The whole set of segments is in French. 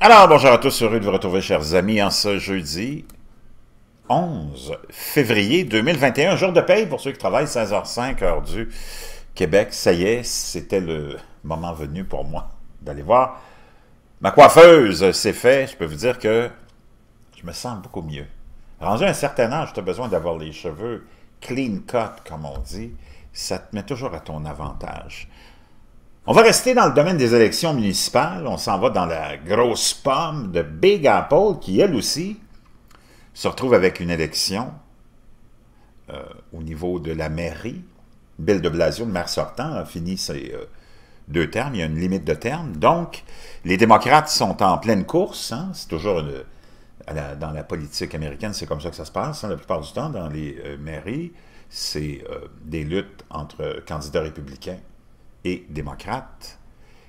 Alors, bonjour à tous, heureux de vous retrouver, chers amis, en ce jeudi 11 février 2021, jour de paye pour ceux qui travaillent 16h05, heure du Québec. Ça y est, c'était le moment venu pour moi d'aller voir ma coiffeuse. C'est fait, je peux vous dire que je me sens beaucoup mieux. Rendu un certain âge, tu as besoin d'avoir les cheveux clean cut, comme on dit. Ça te met toujours à ton avantage. On va rester dans le domaine des élections municipales. On s'en va dans la grosse pomme de Big Apple qui, elle aussi, se retrouve avec une élection euh, au niveau de la mairie. Bill de Blasio, le maire sortant, a fini ses euh, deux termes. Il y a une limite de termes. Donc, les démocrates sont en pleine course. Hein. C'est toujours dans la politique américaine, c'est comme ça que ça se passe. Hein, la plupart du temps, dans les euh, mairies, c'est des luttes entre candidats républicains et démocrates.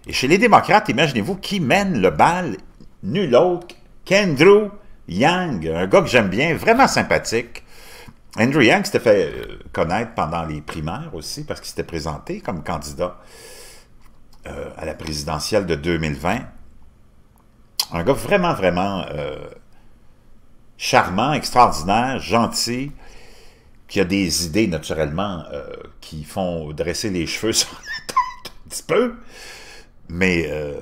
Et chez les démocrates, imaginez-vous qui mène le bal, nul autre qu'Andrew Yang, un gars que j'aime bien, vraiment sympathique. Andrew Yang s'était fait euh, connaître pendant les primaires aussi parce qu'il s'était présenté comme candidat euh, à la présidentielle de 2020. Un gars vraiment, vraiment euh, charmant, extraordinaire, gentil, qui a des idées naturellement qui font dresser les cheveux sur petit peu, mais euh,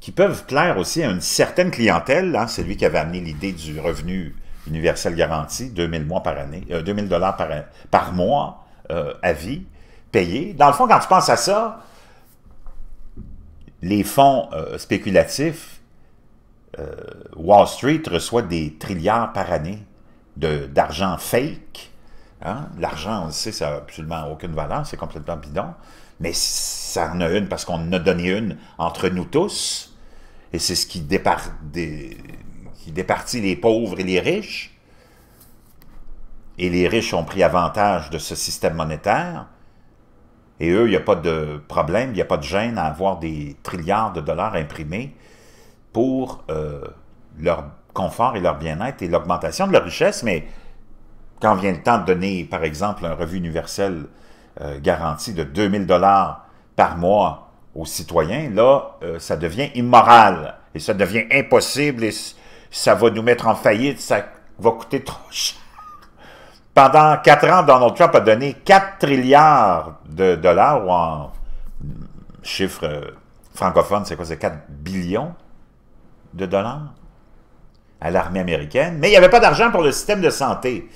qui peuvent plaire aussi à une certaine clientèle. Hein, c'est lui qui avait amené l'idée du revenu universel garanti, 2000 mois par année, 2000 euh, dollars par, par mois euh, à vie, payé. Dans le fond, quand tu penses à ça, les fonds spéculatifs, Wall Street reçoit des trilliards par année d'argent fake Hein? L'argent, on le sait, ça n'a absolument aucune valeur, c'est complètement bidon. Mais ça en a une parce qu'on en a donné une entre nous tous. Et c'est ce qui, départit les pauvres et les riches. Et les riches ont pris avantage de ce système monétaire. Et eux, il n'y a pas de problème, il n'y a pas de gêne à avoir des trilliards de dollars imprimés pour euh, leur confort et leur bien-être et l'augmentation de leur richesse. Mais quand vient le temps de donner, par exemple, un revenu universel euh, garanti de 2000 dollars par mois aux citoyens, là, euh, ça devient immoral et ça devient impossible et ça va nous mettre en faillite, ça va coûter trop cher. Pendant quatre ans, Donald Trump a donné 4 trilliards de dollars, ou en chiffre euh, francophone, c'est quoi, c'est 4 billions de dollars à l'armée américaine, mais il n'y avait pas d'argent pour le système de santé.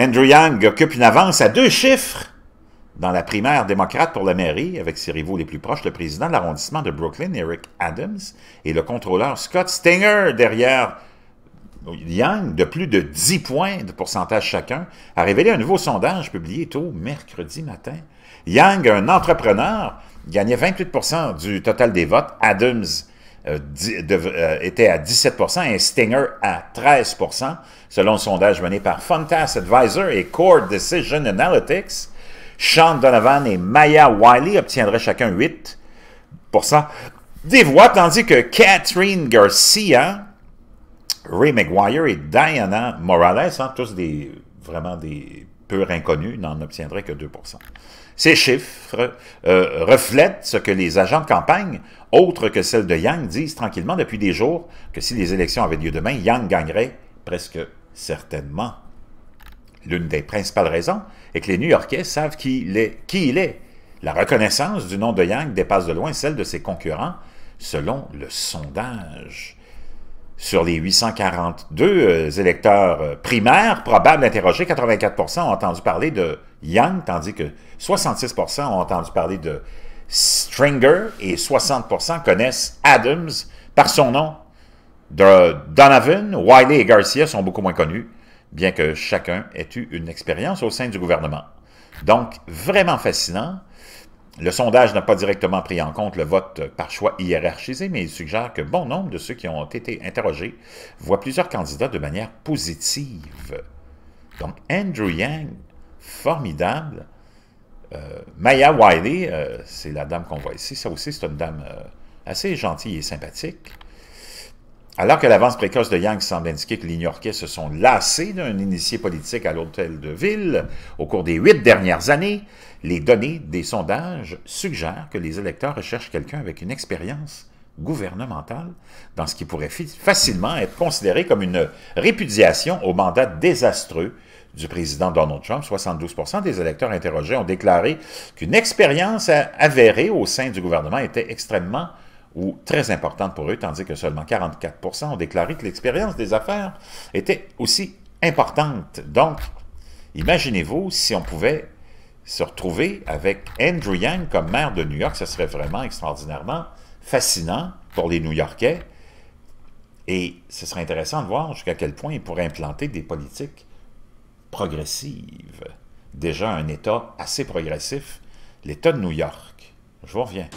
Andrew Yang occupe une avance à deux chiffres dans la primaire démocrate pour la mairie, avec ses rivaux les plus proches, le président de l'arrondissement de Brooklyn, Eric Adams, et le contrôleur Scott Stinger derrière Yang, de plus de 10 points de pourcentage chacun, a révélé un nouveau sondage publié tôt mercredi matin. Yang, un entrepreneur, gagnait 28 du total des votes. Adams euh, euh, était à 17 et Stinger à 13 selon le sondage mené par Fantas Advisor et Core Decision Analytics. Sean Donovan et Maya Wiley obtiendraient chacun 8 des voix, tandis que Catherine Garcia, Ray McGuire et Diana Morales, hein, tous des, vraiment des purs inconnus, n'en obtiendraient que 2 ces chiffres euh, reflètent ce que les agents de campagne, autres que celles de Yang, disent tranquillement depuis des jours que si les élections avaient lieu demain, Yang gagnerait presque certainement. L'une des principales raisons est que les New-Yorkais savent qui il est. La reconnaissance du nom de Yang dépasse de loin celle de ses concurrents, selon le sondage. Sur les 842 euh, électeurs euh, primaires probables interrogés, 84 ont entendu parler de Young, tandis que 66 ont entendu parler de Stringer et 60 connaissent Adams par son nom. De Donovan, Wiley et Garcia sont beaucoup moins connus, bien que chacun ait eu une expérience au sein du gouvernement. Donc, vraiment fascinant. Le sondage n'a pas directement pris en compte le vote par choix hiérarchisé, mais il suggère que bon nombre de ceux qui ont été interrogés voient plusieurs candidats de manière positive. Donc, Andrew Yang, formidable. Euh, Maya Wiley, euh, c'est la dame qu'on voit ici. Ça aussi, c'est une dame euh, assez gentille et sympathique. Alors que l'avance précoce de Yang semble indiquer que les New-Yorkais se sont lassés d'un initié politique à l'hôtel de ville au cours des huit dernières années, les données des sondages suggèrent que les électeurs recherchent quelqu'un avec une expérience gouvernementale dans ce qui pourrait facilement être considéré comme une répudiation au mandat désastreux du président Donald Trump. 72 des électeurs interrogés ont déclaré qu'une expérience avérée au sein du gouvernement était extrêmement très importante pour eux, tandis que seulement 44 ont déclaré que l'expérience des affaires était aussi importante. Donc, imaginez-vous si on pouvait se retrouver avec Andrew Yang comme maire de New York, ce serait vraiment extraordinairement fascinant pour les New-Yorkais. Et ce serait intéressant de voir jusqu'à quel point il pourrait implanter des politiques progressives. Déjà un État assez progressif, l'État de New York. Je vous reviens.